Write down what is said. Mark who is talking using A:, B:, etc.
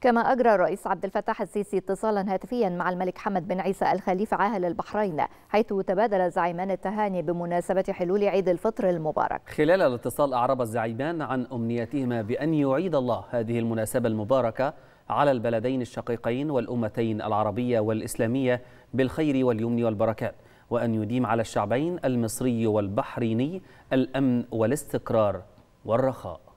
A: كما أجرى الرئيس عبد الفتاح السيسي اتصالا هاتفيا مع الملك حمد بن عيسى الخليفة عاهل البحرين حيث تبادل زعيمان التهاني بمناسبة حلول عيد الفطر المبارك
B: خلال الاتصال أعرب الزعيمان عن أمنيتهما بأن يعيد الله هذه المناسبة المباركة على البلدين الشقيقين والأمتين العربية والإسلامية بالخير واليمن والبركات وأن يديم على الشعبين المصري والبحريني الأمن والاستقرار والرخاء